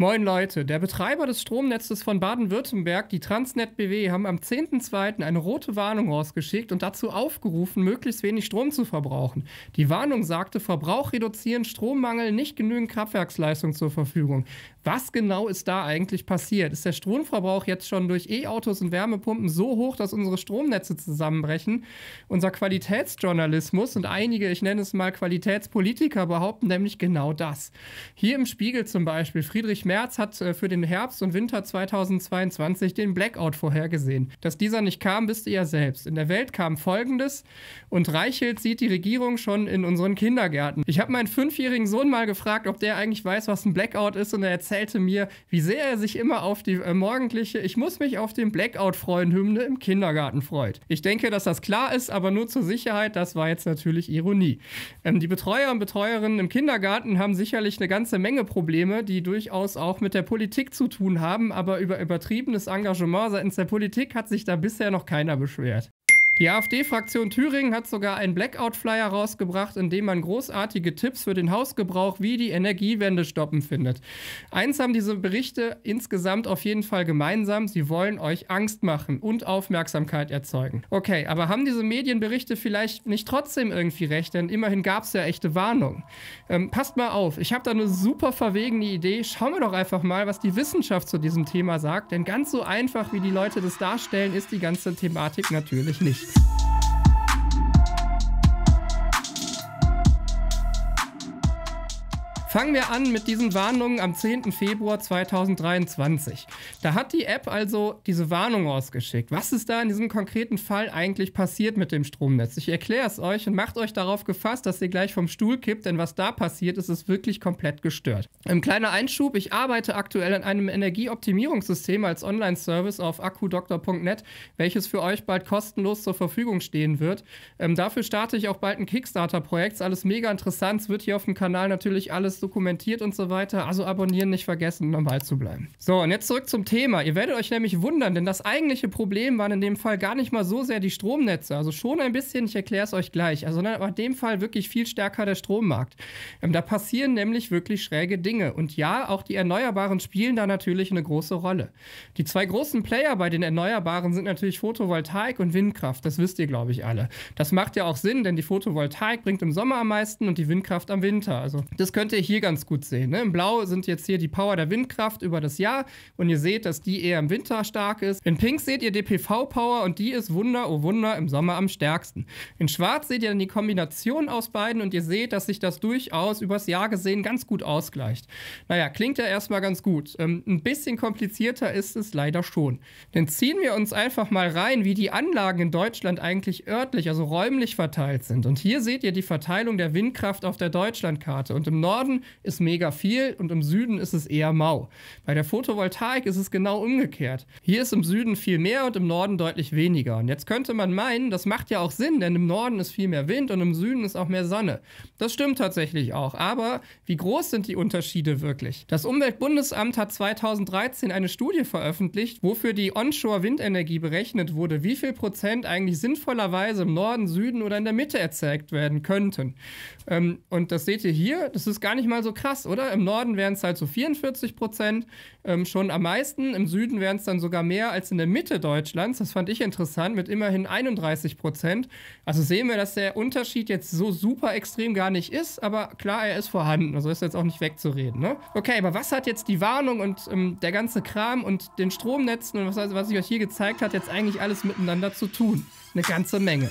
Moin Leute, der Betreiber des Stromnetzes von Baden-Württemberg, die Transnet BW, haben am 10.02. eine rote Warnung rausgeschickt und dazu aufgerufen, möglichst wenig Strom zu verbrauchen. Die Warnung sagte, Verbrauch reduzieren, Strommangel, nicht genügend Kraftwerksleistung zur Verfügung. Was genau ist da eigentlich passiert? Ist der Stromverbrauch jetzt schon durch E-Autos und Wärmepumpen so hoch, dass unsere Stromnetze zusammenbrechen? Unser Qualitätsjournalismus und einige, ich nenne es mal Qualitätspolitiker, behaupten nämlich genau das. Hier im Spiegel zum Beispiel Friedrich März hat äh, für den Herbst und Winter 2022 den Blackout vorhergesehen. Dass dieser nicht kam, wisst ihr ja selbst. In der Welt kam Folgendes und Reichelt sieht die Regierung schon in unseren Kindergärten. Ich habe meinen fünfjährigen Sohn mal gefragt, ob der eigentlich weiß, was ein Blackout ist und er erzählte mir, wie sehr er sich immer auf die äh, morgendliche Ich muss mich auf den Blackout freuen Hymne im Kindergarten freut. Ich denke, dass das klar ist, aber nur zur Sicherheit, das war jetzt natürlich Ironie. Ähm, die Betreuer und Betreuerinnen im Kindergarten haben sicherlich eine ganze Menge Probleme, die durchaus auch mit der Politik zu tun haben, aber über übertriebenes Engagement seitens der Politik hat sich da bisher noch keiner beschwert. Die AfD-Fraktion Thüringen hat sogar einen Blackout-Flyer rausgebracht, in dem man großartige Tipps für den Hausgebrauch wie die Energiewende stoppen findet. Eins haben diese Berichte insgesamt auf jeden Fall gemeinsam, sie wollen euch Angst machen und Aufmerksamkeit erzeugen. Okay, aber haben diese Medienberichte vielleicht nicht trotzdem irgendwie recht, denn immerhin gab es ja echte Warnungen. Ähm, passt mal auf, ich habe da eine super verwegene Idee. Schauen wir doch einfach mal, was die Wissenschaft zu diesem Thema sagt, denn ganz so einfach, wie die Leute das darstellen, ist die ganze Thematik natürlich nicht. Peace. Fangen wir an mit diesen Warnungen am 10. Februar 2023. Da hat die App also diese Warnung ausgeschickt. Was ist da in diesem konkreten Fall eigentlich passiert mit dem Stromnetz? Ich erkläre es euch und macht euch darauf gefasst, dass ihr gleich vom Stuhl kippt, denn was da passiert ist, ist wirklich komplett gestört. Ein ähm, kleiner Einschub, ich arbeite aktuell an einem Energieoptimierungssystem als Online-Service auf akkudoktor.net, welches für euch bald kostenlos zur Verfügung stehen wird. Ähm, dafür starte ich auch bald ein Kickstarter-Projekt. Alles mega interessant. Es wird hier auf dem Kanal natürlich alles dokumentiert und so weiter. Also abonnieren nicht vergessen, um normal zu bleiben. So, und jetzt zurück zum Thema. Ihr werdet euch nämlich wundern, denn das eigentliche Problem waren in dem Fall gar nicht mal so sehr die Stromnetze. Also schon ein bisschen, ich erkläre es euch gleich. Also in dem Fall wirklich viel stärker der Strommarkt. Ähm, da passieren nämlich wirklich schräge Dinge. Und ja, auch die Erneuerbaren spielen da natürlich eine große Rolle. Die zwei großen Player bei den Erneuerbaren sind natürlich Photovoltaik und Windkraft. Das wisst ihr, glaube ich, alle. Das macht ja auch Sinn, denn die Photovoltaik bringt im Sommer am meisten und die Windkraft am Winter. Also das könnt ihr hier ganz gut sehen. Ne? Im Blau sind jetzt hier die Power der Windkraft über das Jahr und ihr seht, dass die eher im Winter stark ist. In Pink seht ihr die PV-Power und die ist Wunder, oh Wunder, im Sommer am stärksten. In Schwarz seht ihr dann die Kombination aus beiden und ihr seht, dass sich das durchaus übers Jahr gesehen ganz gut ausgleicht. Naja, klingt ja erstmal ganz gut. Ähm, ein bisschen komplizierter ist es leider schon. Denn ziehen wir uns einfach mal rein, wie die Anlagen in Deutschland eigentlich örtlich, also räumlich verteilt sind. Und hier seht ihr die Verteilung der Windkraft auf der Deutschlandkarte. Und im Norden ist mega viel und im Süden ist es eher mau. Bei der Photovoltaik ist es genau umgekehrt. Hier ist im Süden viel mehr und im Norden deutlich weniger. Und jetzt könnte man meinen, das macht ja auch Sinn, denn im Norden ist viel mehr Wind und im Süden ist auch mehr Sonne. Das stimmt tatsächlich auch. Aber wie groß sind die Unterschiede wirklich? Das Umweltbundesamt hat 2013 eine Studie veröffentlicht, wofür die Onshore-Windenergie berechnet wurde, wie viel Prozent eigentlich sinnvollerweise im Norden, Süden oder in der Mitte erzeugt werden könnten. Ähm, und das seht ihr hier, das ist gar nicht mal so krass, oder? Im Norden wären es halt so 44 Prozent, ähm, schon am meisten. Im Süden wären es dann sogar mehr als in der Mitte Deutschlands. Das fand ich interessant, mit immerhin 31 Prozent. Also sehen wir, dass der Unterschied jetzt so super extrem gar nicht ist, aber klar, er ist vorhanden. Also ist jetzt auch nicht wegzureden, ne? Okay, aber was hat jetzt die Warnung und ähm, der ganze Kram und den Stromnetzen und was, was ich euch hier gezeigt habe, jetzt eigentlich alles miteinander zu tun? Eine ganze Menge.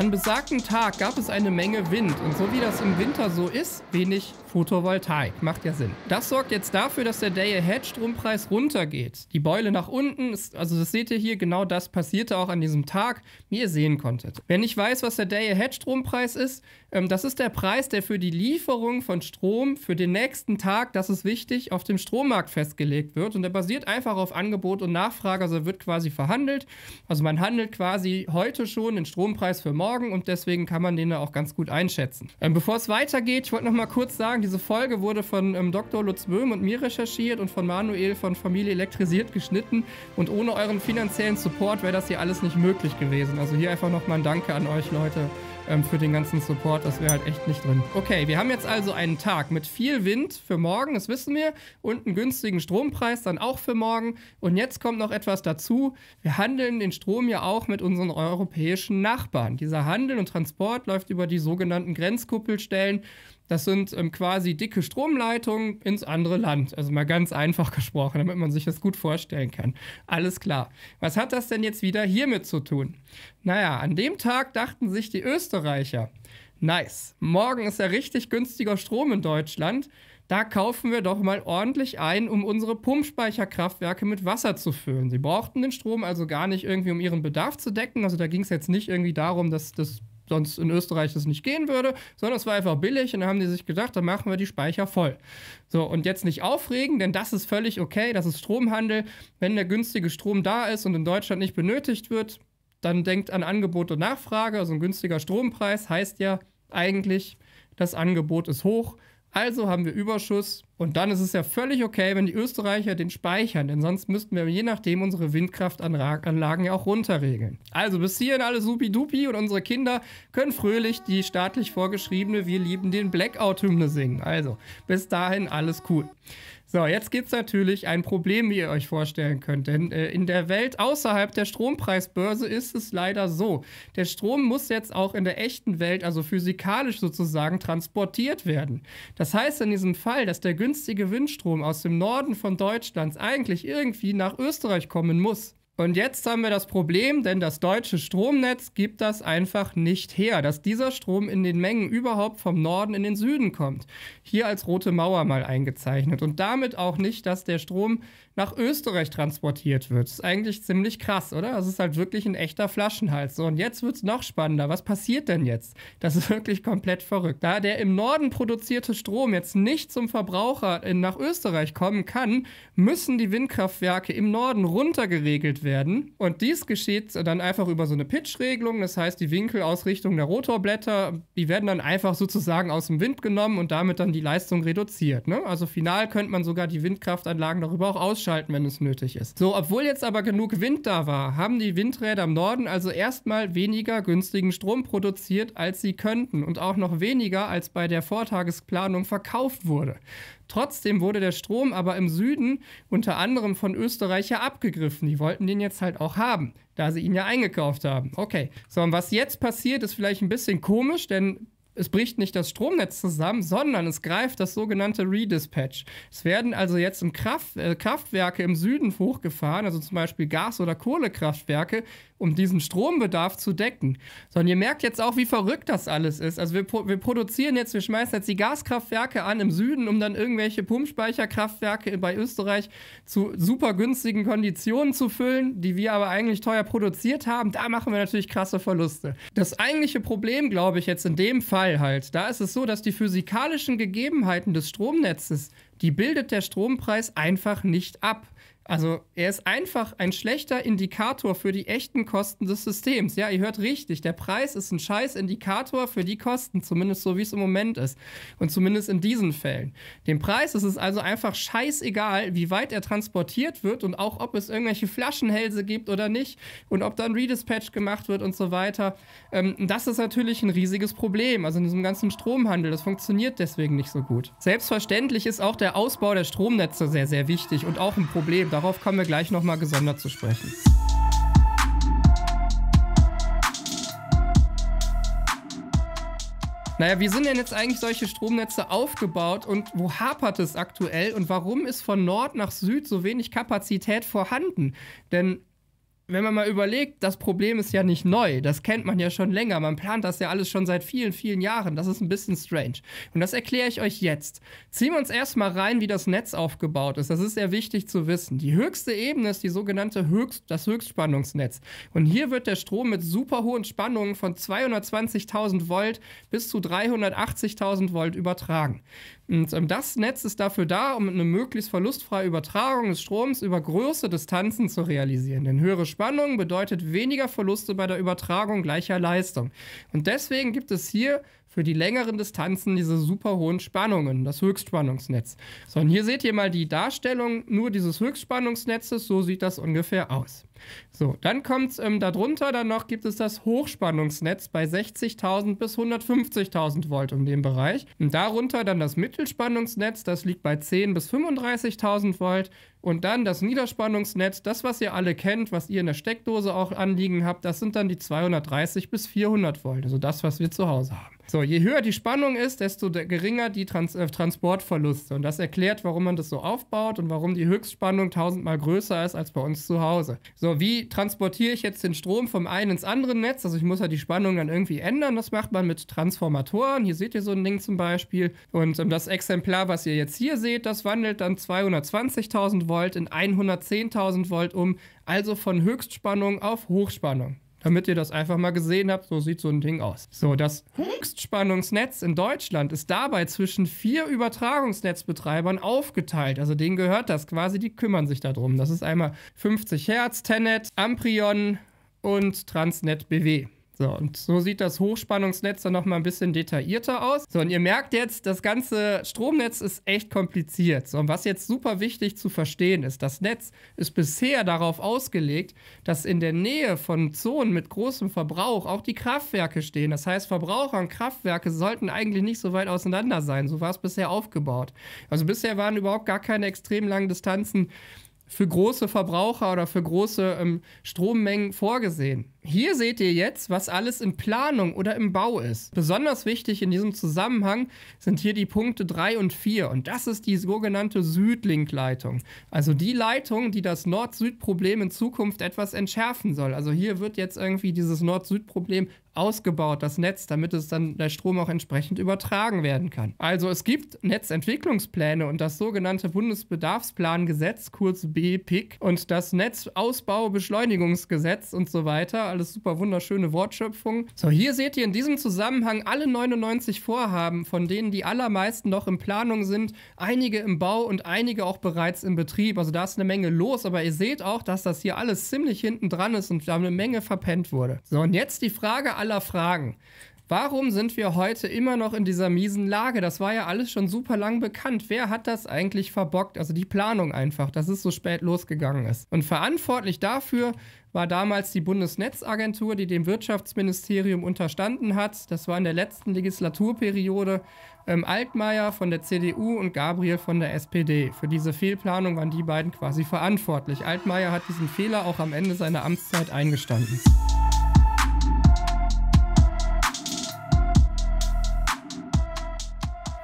An besagten Tag gab es eine Menge Wind und so wie das im Winter so ist, wenig Photovoltaik. Macht ja Sinn. Das sorgt jetzt dafür, dass der Day-Ahead-Strompreis runtergeht. Die Beule nach unten, ist, also das seht ihr hier, genau das passierte auch an diesem Tag, wie ihr sehen konntet. Wenn ich weiß, was der Day-Ahead-Strompreis ist, ähm, das ist der Preis, der für die Lieferung von Strom für den nächsten Tag, das ist wichtig, auf dem Strommarkt festgelegt wird und der basiert einfach auf Angebot und Nachfrage, also wird quasi verhandelt. Also man handelt quasi heute schon den Strompreis für morgen morgen und deswegen kann man den da auch ganz gut einschätzen. Ähm, bevor es weitergeht, ich wollte noch mal kurz sagen, diese Folge wurde von ähm, Dr. Lutz Böhm und mir recherchiert und von Manuel von Familie Elektrisiert geschnitten und ohne euren finanziellen Support wäre das hier alles nicht möglich gewesen. Also hier einfach noch mal ein Danke an euch, Leute ähm, für den ganzen Support. Das wäre halt echt nicht drin. Okay, wir haben jetzt also einen Tag mit viel Wind für morgen, das wissen wir, und einen günstigen Strompreis dann auch für morgen. Und jetzt kommt noch etwas dazu. Wir handeln den Strom ja auch mit unseren europäischen Nachbarn. Diese Internationaler Handel und Transport läuft über die sogenannten Grenzkuppelstellen. Das sind ähm, quasi dicke Stromleitungen ins andere Land. Also mal ganz einfach gesprochen, damit man sich das gut vorstellen kann. Alles klar. Was hat das denn jetzt wieder hiermit zu tun? Naja, an dem Tag dachten sich die Österreicher, nice, morgen ist ja richtig günstiger Strom in Deutschland da kaufen wir doch mal ordentlich ein, um unsere Pumpspeicherkraftwerke mit Wasser zu füllen. Sie brauchten den Strom also gar nicht irgendwie, um ihren Bedarf zu decken. Also da ging es jetzt nicht irgendwie darum, dass das sonst in Österreich das nicht gehen würde, sondern es war einfach billig und da haben die sich gedacht, dann machen wir die Speicher voll. So, und jetzt nicht aufregen, denn das ist völlig okay, das ist Stromhandel. Wenn der günstige Strom da ist und in Deutschland nicht benötigt wird, dann denkt an Angebot und Nachfrage. Also ein günstiger Strompreis heißt ja eigentlich, das Angebot ist hoch also haben wir Überschuss und dann ist es ja völlig okay, wenn die Österreicher den speichern, denn sonst müssten wir je nachdem unsere Windkraftanlagen ja auch runterregeln. Also bis hierhin alles supidupi und unsere Kinder können fröhlich die staatlich vorgeschriebene Wir lieben den Blackout-Hymne singen. Also bis dahin alles cool. So, jetzt gibt es natürlich ein Problem, wie ihr euch vorstellen könnt. Denn äh, in der Welt außerhalb der Strompreisbörse ist es leider so. Der Strom muss jetzt auch in der echten Welt, also physikalisch sozusagen, transportiert werden. Das heißt in diesem Fall, dass der günstige Windstrom aus dem Norden von Deutschlands eigentlich irgendwie nach Österreich kommen muss. Und jetzt haben wir das Problem, denn das deutsche Stromnetz gibt das einfach nicht her, dass dieser Strom in den Mengen überhaupt vom Norden in den Süden kommt. Hier als rote Mauer mal eingezeichnet. Und damit auch nicht, dass der Strom nach Österreich transportiert wird. Ist eigentlich ziemlich krass, oder? Das ist halt wirklich ein echter Flaschenhals. So, und jetzt wird es noch spannender. Was passiert denn jetzt? Das ist wirklich komplett verrückt. Da der im Norden produzierte Strom jetzt nicht zum Verbraucher nach Österreich kommen kann, müssen die Windkraftwerke im Norden runtergeregelt werden werden. Und dies geschieht dann einfach über so eine Pitch-Regelung. Das heißt, die Winkelausrichtung der Rotorblätter, die werden dann einfach sozusagen aus dem Wind genommen und damit dann die Leistung reduziert. Ne? Also final könnte man sogar die Windkraftanlagen darüber auch ausschalten, wenn es nötig ist. So, obwohl jetzt aber genug Wind da war, haben die Windräder im Norden also erstmal weniger günstigen Strom produziert, als sie könnten und auch noch weniger als bei der Vortagesplanung verkauft wurde. Trotzdem wurde der Strom aber im Süden unter anderem von Österreicher abgegriffen. Die wollten den jetzt halt auch haben, da sie ihn ja eingekauft haben. Okay, so und was jetzt passiert, ist vielleicht ein bisschen komisch, denn es bricht nicht das Stromnetz zusammen, sondern es greift das sogenannte Redispatch. Es werden also jetzt im Kraft, äh, Kraftwerke im Süden hochgefahren, also zum Beispiel Gas- oder Kohlekraftwerke, um diesen Strombedarf zu decken. Sondern ihr merkt jetzt auch, wie verrückt das alles ist. Also wir, wir produzieren jetzt, wir schmeißen jetzt die Gaskraftwerke an im Süden, um dann irgendwelche Pumpspeicherkraftwerke bei Österreich zu super günstigen Konditionen zu füllen, die wir aber eigentlich teuer produziert haben. Da machen wir natürlich krasse Verluste. Das eigentliche Problem, glaube ich, jetzt in dem Fall, Fall halt. Da ist es so, dass die physikalischen Gegebenheiten des Stromnetzes, die bildet der Strompreis einfach nicht ab. Also er ist einfach ein schlechter Indikator für die echten Kosten des Systems. Ja, ihr hört richtig, der Preis ist ein scheiß Indikator für die Kosten, zumindest so wie es im Moment ist. Und zumindest in diesen Fällen. Dem Preis ist es also einfach scheißegal, wie weit er transportiert wird und auch ob es irgendwelche Flaschenhälse gibt oder nicht und ob dann Redispatch gemacht wird und so weiter. Ähm, das ist natürlich ein riesiges Problem. Also in diesem ganzen Stromhandel, das funktioniert deswegen nicht so gut. Selbstverständlich ist auch der Ausbau der Stromnetze sehr, sehr wichtig und auch ein Problem. Darauf kommen wir gleich nochmal gesondert zu sprechen. Naja, wie sind denn jetzt eigentlich solche Stromnetze aufgebaut und wo hapert es aktuell und warum ist von Nord nach Süd so wenig Kapazität vorhanden? Denn wenn man mal überlegt, das Problem ist ja nicht neu. Das kennt man ja schon länger. Man plant das ja alles schon seit vielen, vielen Jahren. Das ist ein bisschen strange. Und das erkläre ich euch jetzt. Ziehen wir uns erstmal rein, wie das Netz aufgebaut ist. Das ist sehr wichtig zu wissen. Die höchste Ebene ist die sogenannte Höchst, das Höchstspannungsnetz. Und hier wird der Strom mit super hohen Spannungen von 220.000 Volt bis zu 380.000 Volt übertragen. Und ähm, das Netz ist dafür da, um eine möglichst verlustfreie Übertragung des Stroms über große Distanzen zu realisieren. Denn höhere Spannung bedeutet weniger Verluste bei der Übertragung gleicher Leistung. Und deswegen gibt es hier für die längeren Distanzen diese super hohen Spannungen, das Höchstspannungsnetz. So, und hier seht ihr mal die Darstellung nur dieses Höchstspannungsnetzes, so sieht das ungefähr aus. So, dann kommt es ähm, darunter, dann noch gibt es das Hochspannungsnetz bei 60.000 bis 150.000 Volt um den Bereich. Und darunter dann das Mittelspannungsnetz, das liegt bei 10.000 bis 35.000 Volt. Und dann das Niederspannungsnetz, das, was ihr alle kennt, was ihr in der Steckdose auch anliegen habt, das sind dann die 230 bis 400 Volt, also das, was wir zu Hause haben. So, je höher die Spannung ist, desto geringer die Trans äh, Transportverluste. Und das erklärt, warum man das so aufbaut und warum die Höchstspannung tausendmal größer ist als bei uns zu Hause. So, wie transportiere ich jetzt den Strom vom einen ins andere Netz? Also ich muss ja die Spannung dann irgendwie ändern. Das macht man mit Transformatoren. Hier seht ihr so ein Ding zum Beispiel. Und ähm, das Exemplar, was ihr jetzt hier seht, das wandelt dann 220.000 Volt in 110.000 Volt um. Also von Höchstspannung auf Hochspannung damit ihr das einfach mal gesehen habt. So sieht so ein Ding aus. So, das Höchstspannungsnetz in Deutschland ist dabei zwischen vier Übertragungsnetzbetreibern aufgeteilt. Also denen gehört das quasi, die kümmern sich darum. Das ist einmal 50 Hertz, Tenet, Amprion und Transnet BW. So, und so sieht das Hochspannungsnetz dann nochmal ein bisschen detaillierter aus. So, und ihr merkt jetzt, das ganze Stromnetz ist echt kompliziert. So, und was jetzt super wichtig zu verstehen ist, das Netz ist bisher darauf ausgelegt, dass in der Nähe von Zonen mit großem Verbrauch auch die Kraftwerke stehen. Das heißt, Verbraucher und Kraftwerke sollten eigentlich nicht so weit auseinander sein. So war es bisher aufgebaut. Also bisher waren überhaupt gar keine extrem langen Distanzen für große Verbraucher oder für große ähm, Strommengen vorgesehen. Hier seht ihr jetzt, was alles in Planung oder im Bau ist. Besonders wichtig in diesem Zusammenhang sind hier die Punkte 3 und 4 und das ist die sogenannte Südlink-Leitung. Also die Leitung, die das Nord-Süd-Problem in Zukunft etwas entschärfen soll. Also hier wird jetzt irgendwie dieses Nord-Süd-Problem ausgebaut, das Netz, damit es dann der Strom auch entsprechend übertragen werden kann. Also es gibt Netzentwicklungspläne und das sogenannte Bundesbedarfsplangesetz, kurz BPIC, und das Netzausbaubeschleunigungsgesetz und so weiter. Alles super wunderschöne Wortschöpfung. So, hier seht ihr in diesem Zusammenhang alle 99 Vorhaben, von denen die allermeisten noch in Planung sind, einige im Bau und einige auch bereits im Betrieb. Also da ist eine Menge los, aber ihr seht auch, dass das hier alles ziemlich hinten dran ist und da eine Menge verpennt wurde. So, und jetzt die Frage aller aller Fragen. Warum sind wir heute immer noch in dieser miesen Lage? Das war ja alles schon super lang bekannt. Wer hat das eigentlich verbockt? Also die Planung einfach, dass es so spät losgegangen ist. Und verantwortlich dafür war damals die Bundesnetzagentur, die dem Wirtschaftsministerium unterstanden hat. Das war in der letzten Legislaturperiode ähm, Altmaier von der CDU und Gabriel von der SPD. Für diese Fehlplanung waren die beiden quasi verantwortlich. Altmaier hat diesen Fehler auch am Ende seiner Amtszeit eingestanden.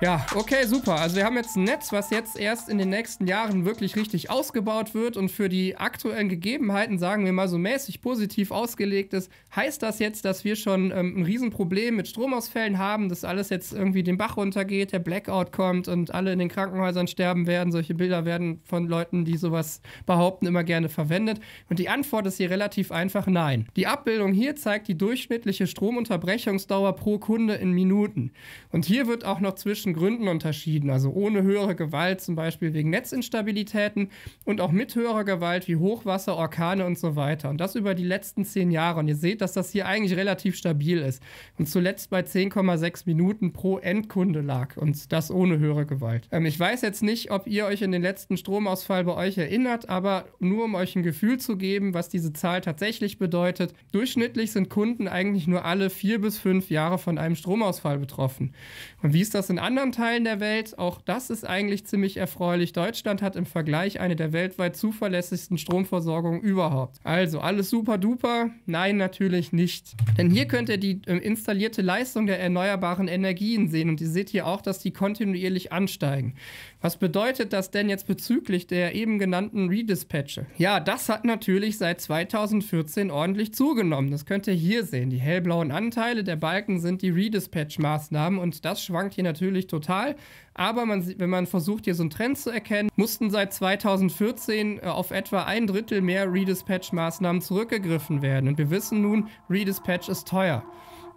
Ja, okay, super. Also wir haben jetzt ein Netz, was jetzt erst in den nächsten Jahren wirklich richtig ausgebaut wird und für die aktuellen Gegebenheiten, sagen wir mal so mäßig positiv ausgelegt ist. Heißt das jetzt, dass wir schon ähm, ein Riesenproblem mit Stromausfällen haben, dass alles jetzt irgendwie den Bach runtergeht, der Blackout kommt und alle in den Krankenhäusern sterben werden? Solche Bilder werden von Leuten, die sowas behaupten, immer gerne verwendet. Und die Antwort ist hier relativ einfach nein. Die Abbildung hier zeigt die durchschnittliche Stromunterbrechungsdauer pro Kunde in Minuten. Und hier wird auch noch zwischen Gründen unterschieden, also ohne höhere Gewalt zum Beispiel wegen Netzinstabilitäten und auch mit höherer Gewalt wie Hochwasser, Orkane und so weiter. Und das über die letzten zehn Jahre. Und ihr seht, dass das hier eigentlich relativ stabil ist und zuletzt bei 10,6 Minuten pro Endkunde lag und das ohne höhere Gewalt. Ähm, ich weiß jetzt nicht, ob ihr euch in den letzten Stromausfall bei euch erinnert, aber nur um euch ein Gefühl zu geben, was diese Zahl tatsächlich bedeutet. Durchschnittlich sind Kunden eigentlich nur alle vier bis fünf Jahre von einem Stromausfall betroffen. Und wie ist das in anderen anderen Teilen der Welt, auch das ist eigentlich ziemlich erfreulich, Deutschland hat im Vergleich eine der weltweit zuverlässigsten Stromversorgungen überhaupt. Also alles super duper? Nein, natürlich nicht. Denn hier könnt ihr die ähm, installierte Leistung der erneuerbaren Energien sehen und ihr seht hier auch, dass die kontinuierlich ansteigen. Was bedeutet das denn jetzt bezüglich der eben genannten Redispatche? Ja, das hat natürlich seit 2014 ordentlich zugenommen. Das könnt ihr hier sehen. Die hellblauen Anteile der Balken sind die Redispatch-Maßnahmen und das schwankt hier natürlich total. Aber man, wenn man versucht, hier so einen Trend zu erkennen, mussten seit 2014 äh, auf etwa ein Drittel mehr Redispatch-Maßnahmen zurückgegriffen werden. Und wir wissen nun, Redispatch ist teuer.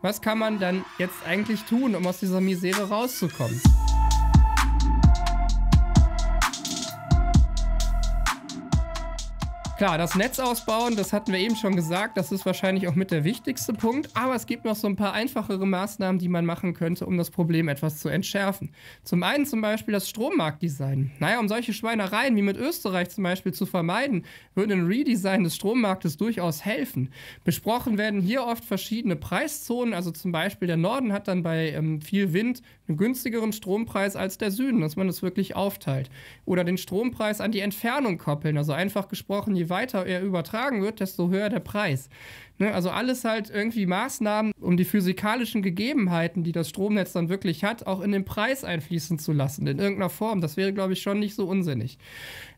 Was kann man dann jetzt eigentlich tun, um aus dieser Misere rauszukommen? Klar, das Netz ausbauen, das hatten wir eben schon gesagt, das ist wahrscheinlich auch mit der wichtigste Punkt, aber es gibt noch so ein paar einfachere Maßnahmen, die man machen könnte, um das Problem etwas zu entschärfen. Zum einen zum Beispiel das Strommarktdesign. Naja, um solche Schweinereien wie mit Österreich zum Beispiel zu vermeiden, würde ein Redesign des Strommarktes durchaus helfen. Besprochen werden hier oft verschiedene Preiszonen, also zum Beispiel der Norden hat dann bei ähm, viel Wind einen günstigeren Strompreis als der Süden, dass man das wirklich aufteilt. Oder den Strompreis an die Entfernung koppeln, also einfach gesprochen, je weiter er äh, übertragen wird, desto höher der Preis. Ne? Also alles halt irgendwie Maßnahmen, um die physikalischen Gegebenheiten, die das Stromnetz dann wirklich hat, auch in den Preis einfließen zu lassen, in irgendeiner Form. Das wäre, glaube ich, schon nicht so unsinnig.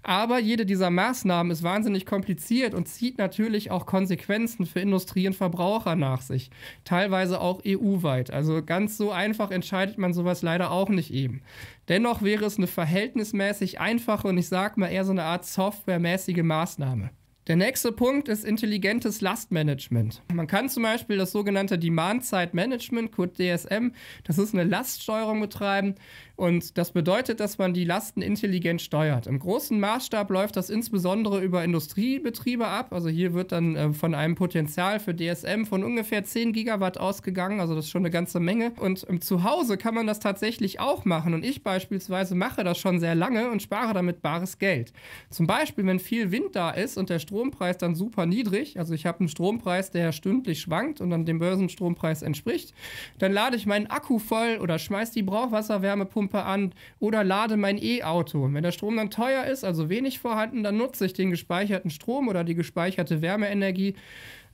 Aber jede dieser Maßnahmen ist wahnsinnig kompliziert und zieht natürlich auch Konsequenzen für Industrie und Verbraucher nach sich. Teilweise auch EU-weit. Also ganz so einfach entscheidet man sowas leider auch nicht eben. Dennoch wäre es eine verhältnismäßig einfache und ich sage mal eher so eine Art softwaremäßige Maßnahme. Der nächste Punkt ist intelligentes Lastmanagement. Man kann zum Beispiel das sogenannte Demand-Side-Management, kurz DSM, das ist eine Laststeuerung betreiben und das bedeutet, dass man die Lasten intelligent steuert. Im großen Maßstab läuft das insbesondere über Industriebetriebe ab. Also hier wird dann äh, von einem Potenzial für DSM von ungefähr 10 Gigawatt ausgegangen, also das ist schon eine ganze Menge. Und zu Hause kann man das tatsächlich auch machen und ich beispielsweise mache das schon sehr lange und spare damit bares Geld. Zum Beispiel, wenn viel Wind da ist und der Strom Strompreis dann super niedrig, also ich habe einen Strompreis, der stündlich schwankt und dann dem Börsenstrompreis entspricht, dann lade ich meinen Akku voll oder schmeiße die Brauchwasserwärmepumpe an oder lade mein E-Auto. Und wenn der Strom dann teuer ist, also wenig vorhanden, dann nutze ich den gespeicherten Strom oder die gespeicherte Wärmeenergie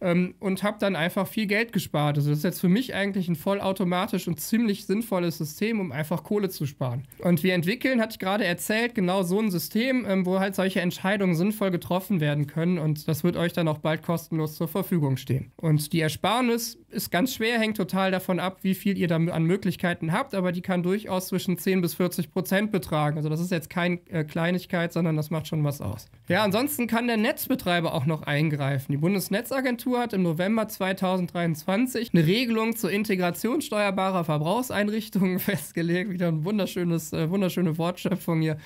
ähm, und habe dann einfach viel Geld gespart. Also das ist jetzt für mich eigentlich ein vollautomatisch und ziemlich sinnvolles System, um einfach Kohle zu sparen. Und wir entwickeln, hatte ich gerade erzählt, genau so ein System, ähm, wo halt solche Entscheidungen sinnvoll getroffen werden können und das wird euch dann auch bald kostenlos zur Verfügung stehen. Und die Ersparnis ist ganz schwer, hängt total davon ab, wie viel ihr da an Möglichkeiten habt, aber die kann durchaus zwischen 10 bis 40 Prozent betragen. Also das ist jetzt keine äh, Kleinigkeit, sondern das macht schon was aus. Ja, ansonsten kann der Netzbetreiber auch noch eingreifen. Die Bundesnetzagentur hat im November 2023 eine Regelung zur Integration steuerbarer Verbrauchseinrichtungen festgelegt. Wieder eine äh, wunderschöne Wortschöpfung hier.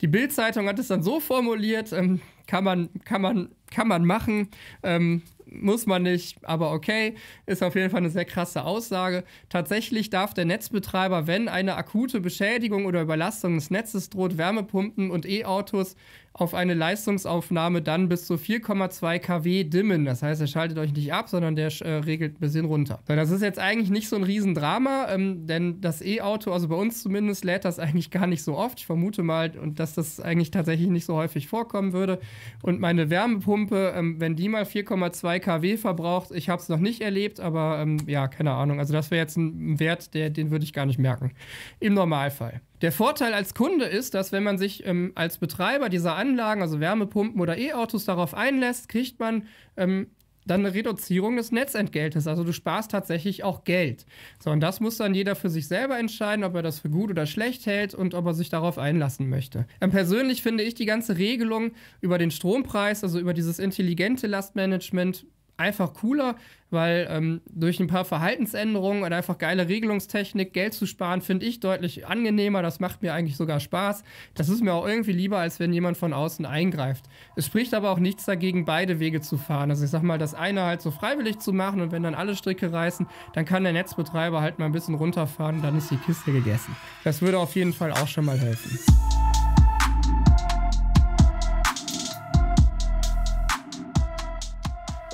Die Bildzeitung hat es dann so formuliert, ähm, kann man, kann man, kann man machen. Ähm, muss man nicht, aber okay, ist auf jeden Fall eine sehr krasse Aussage. Tatsächlich darf der Netzbetreiber, wenn eine akute Beschädigung oder Überlastung des Netzes droht, Wärmepumpen und E-Autos auf eine Leistungsaufnahme dann bis zu 4,2 kW dimmen. Das heißt, er schaltet euch nicht ab, sondern der äh, regelt ein bisschen runter. So, das ist jetzt eigentlich nicht so ein Riesendrama, ähm, denn das E-Auto, also bei uns zumindest, lädt das eigentlich gar nicht so oft. Ich vermute mal, und dass das eigentlich tatsächlich nicht so häufig vorkommen würde. Und meine Wärmepumpe, ähm, wenn die mal 4,2 kW verbraucht, ich habe es noch nicht erlebt, aber ähm, ja, keine Ahnung. Also das wäre jetzt ein Wert, der, den würde ich gar nicht merken. Im Normalfall. Der Vorteil als Kunde ist, dass wenn man sich ähm, als Betreiber dieser Anlagen, also Wärmepumpen oder E-Autos darauf einlässt, kriegt man ähm, dann eine Reduzierung des Netzentgeltes. Also du sparst tatsächlich auch Geld. So, und das muss dann jeder für sich selber entscheiden, ob er das für gut oder schlecht hält und ob er sich darauf einlassen möchte. Ähm, persönlich finde ich die ganze Regelung über den Strompreis, also über dieses intelligente Lastmanagement, einfach cooler, weil ähm, durch ein paar Verhaltensänderungen und einfach geile Regelungstechnik Geld zu sparen, finde ich deutlich angenehmer. Das macht mir eigentlich sogar Spaß. Das ist mir auch irgendwie lieber, als wenn jemand von außen eingreift. Es spricht aber auch nichts dagegen, beide Wege zu fahren. Also ich sag mal, das eine halt so freiwillig zu machen und wenn dann alle Stricke reißen, dann kann der Netzbetreiber halt mal ein bisschen runterfahren, dann ist die Kiste gegessen. Das würde auf jeden Fall auch schon mal helfen.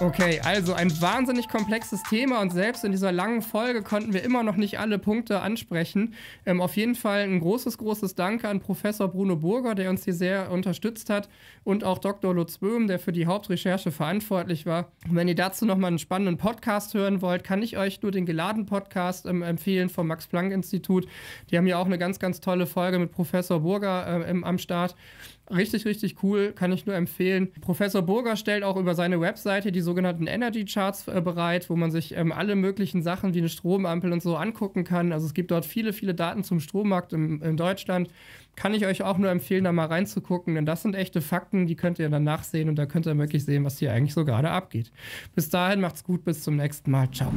Okay, also ein wahnsinnig komplexes Thema und selbst in dieser langen Folge konnten wir immer noch nicht alle Punkte ansprechen. Ähm, auf jeden Fall ein großes, großes Danke an Professor Bruno Burger, der uns hier sehr unterstützt hat und auch Dr. Lutz Böhm, der für die Hauptrecherche verantwortlich war. Und wenn ihr dazu nochmal einen spannenden Podcast hören wollt, kann ich euch nur den geladen Podcast ähm, empfehlen vom Max-Planck-Institut. Die haben ja auch eine ganz, ganz tolle Folge mit Professor Burger ähm, am Start. Richtig, richtig cool, kann ich nur empfehlen. Professor Burger stellt auch über seine Webseite die sogenannten Energy Charts äh, bereit, wo man sich ähm, alle möglichen Sachen wie eine Stromampel und so angucken kann. Also es gibt dort viele, viele Daten zum Strommarkt im, in Deutschland. Kann ich euch auch nur empfehlen, da mal reinzugucken, denn das sind echte Fakten, die könnt ihr dann nachsehen und da könnt ihr wirklich sehen, was hier eigentlich so gerade abgeht. Bis dahin, macht's gut, bis zum nächsten Mal. Ciao.